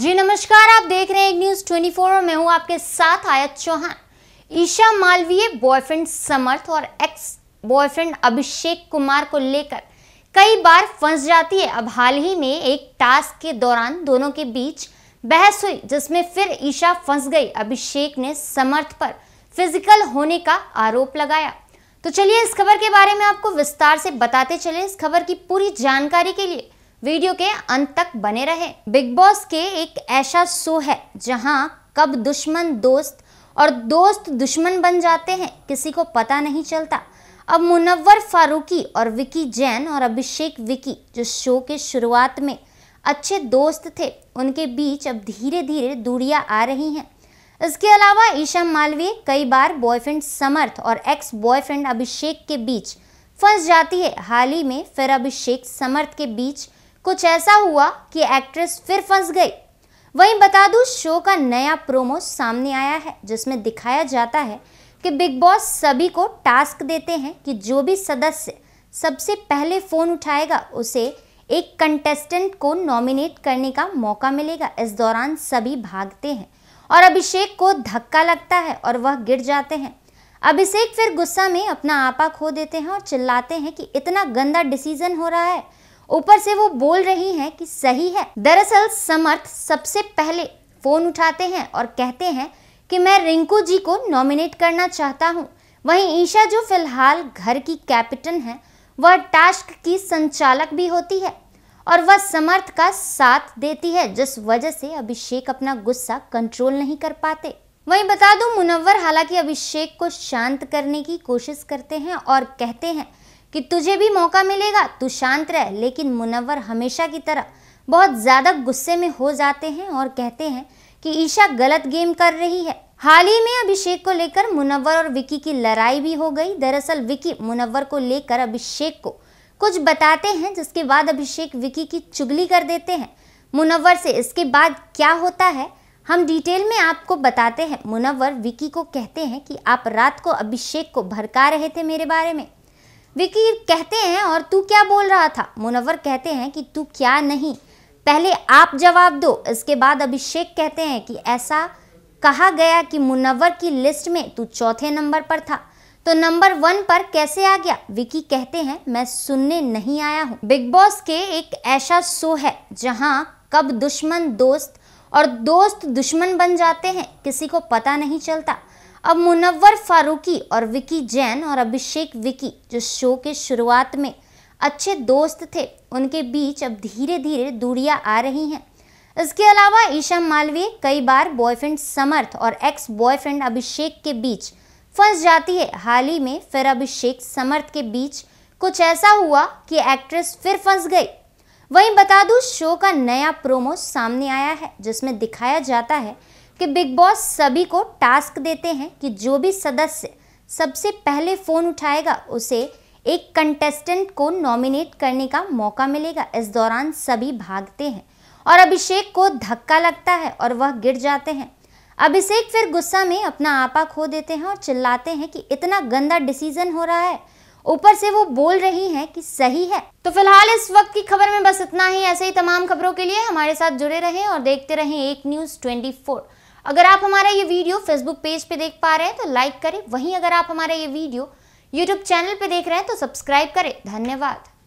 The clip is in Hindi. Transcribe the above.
जी नमस्कार आप देख रहे हैं एक न्यूज 24 और मैं हूं आपके साथ आयत चौहान ईशा मालवीय बॉयफ्रेंड समर्थ और एक्स बॉयफ्रेंड अभिषेक कुमार को लेकर कई बार फंस जाती है अब हाल ही में एक टास्क के दौरान दोनों के बीच बहस हुई जिसमें फिर ईशा फंस गई अभिषेक ने समर्थ पर फिजिकल होने का आरोप लगाया तो चलिए इस खबर के बारे में आपको विस्तार से बताते चले इस खबर की पूरी जानकारी के लिए वीडियो के अंत तक बने रहे बिग बॉस के एक ऐसा शो है जहां कब दुश्मन दोस्त और दोस्त दुश्मन बन जाते हैं किसी को पता नहीं चलता अब मुनव्वर फारूकी और विकी जैन और अभिषेक विकी जो शो के शुरुआत में अच्छे दोस्त थे उनके बीच अब धीरे धीरे दूरियां आ रही हैं इसके अलावा ईशा मालवीय कई बार बॉयफ्रेंड समर्थ और एक्स बॉयफ्रेंड अभिषेक के बीच फंस जाती है हाल ही में फिर अभिषेक समर्थ के बीच कुछ ऐसा हुआ कि एक्ट्रेस फिर फंस गई वहीं बता दूं शो का नया प्रोमो सामने आया है जिसमें दिखाया जाता है कि बिग बॉस सभी को टास्क देते हैं कि जो भी सदस्य सबसे पहले फ़ोन उठाएगा उसे एक कंटेस्टेंट को नॉमिनेट करने का मौका मिलेगा इस दौरान सभी भागते हैं और अभिषेक को धक्का लगता है और वह गिर जाते हैं अभिषेक फिर गुस्सा में अपना आपा खो देते हैं और चिल्लाते हैं कि इतना गंदा डिसीजन हो रहा है ऊपर से वो बोल रही हैं कि सही है दरअसल समर्थ सबसे पहले फोन उठाते हैं और कहते हैं कि मैं रिंकू जी को नॉमिनेट करना चाहता हूँ वहीं ईशा जो फिलहाल घर की कैप्टन है वह टास्क की संचालक भी होती है और वह समर्थ का साथ देती है जिस वजह से अभिषेक अपना गुस्सा कंट्रोल नहीं कर पाते वहीं बता दूं मुनव्वर हालांकि अभिषेक को शांत करने की कोशिश करते हैं और कहते हैं कि तुझे भी मौका मिलेगा तू शांत रह लेकिन मुनव्वर हमेशा की तरह बहुत ज़्यादा गुस्से में हो जाते हैं और कहते हैं कि ईशा गलत गेम कर रही है हाल ही में अभिषेक को लेकर मुनव्वर और विकी की लड़ाई भी हो गई दरअसल विकी मुनव्वर को लेकर अभिषेक को कुछ बताते हैं जिसके बाद अभिषेक विकी की चुगली कर देते हैं मुनव्वर से इसके बाद क्या होता है हम डिटेल में आपको बताते हैं मुनव्वर विकी को कहते हैं कि आप रात को अभिषेक को भड़का रहे थे मेरे बारे में विकीर कहते हैं और तू क्या बोल रहा था मुनवर कहते हैं कि तू क्या नहीं पहले आप जवाब दो इसके बाद अभिषेक कहते हैं कि ऐसा कहा गया कि मुनवर की लिस्ट में तू चौथे नंबर पर था तो नंबर वन पर कैसे आ गया विकी कहते हैं मैं सुनने नहीं आया हूँ बिग बॉस के एक ऐसा शो है जहाँ कब दुश्मन दोस्त और दोस्त दुश्मन बन जाते हैं किसी को पता नहीं चलता अब मुनव्वर फारूकी और विकी जैन और अभिषेक विकी जो शो के शुरुआत में अच्छे दोस्त थे उनके बीच अब धीरे धीरे दूरियां आ रही हैं इसके अलावा ईशा मालवीय कई बार बॉयफ्रेंड समर्थ और एक्स बॉयफ्रेंड अभिषेक के बीच फंस जाती है हाल ही में फिर अभिषेक समर्थ के बीच कुछ ऐसा हुआ कि एक्ट्रेस फिर फंस गई वहीं बता दूं शो का नया प्रोमो सामने आया है जिसमें दिखाया जाता है कि बिग बॉस सभी को टास्क देते हैं कि जो भी सदस्य सबसे पहले फ़ोन उठाएगा उसे एक कंटेस्टेंट को नॉमिनेट करने का मौका मिलेगा इस दौरान सभी भागते हैं और अभिषेक को धक्का लगता है और वह गिर जाते हैं अभिषेक फिर गुस्सा में अपना आपा खो देते हैं और चिल्लाते हैं कि इतना गंदा डिसीजन हो रहा है ऊपर से वो बोल रही हैं कि सही है तो फिलहाल इस वक्त की खबर में बस इतना ही ऐसे ही तमाम खबरों के लिए हमारे साथ जुड़े रहें और देखते रहें एक न्यूज़ ट्वेंटी अगर आप हमारा ये वीडियो फेसबुक पेज पे देख पा रहे हैं तो लाइक करें वहीं अगर आप हमारा ये वीडियो यूट्यूब चैनल पे देख रहे हैं तो सब्सक्राइब करें धन्यवाद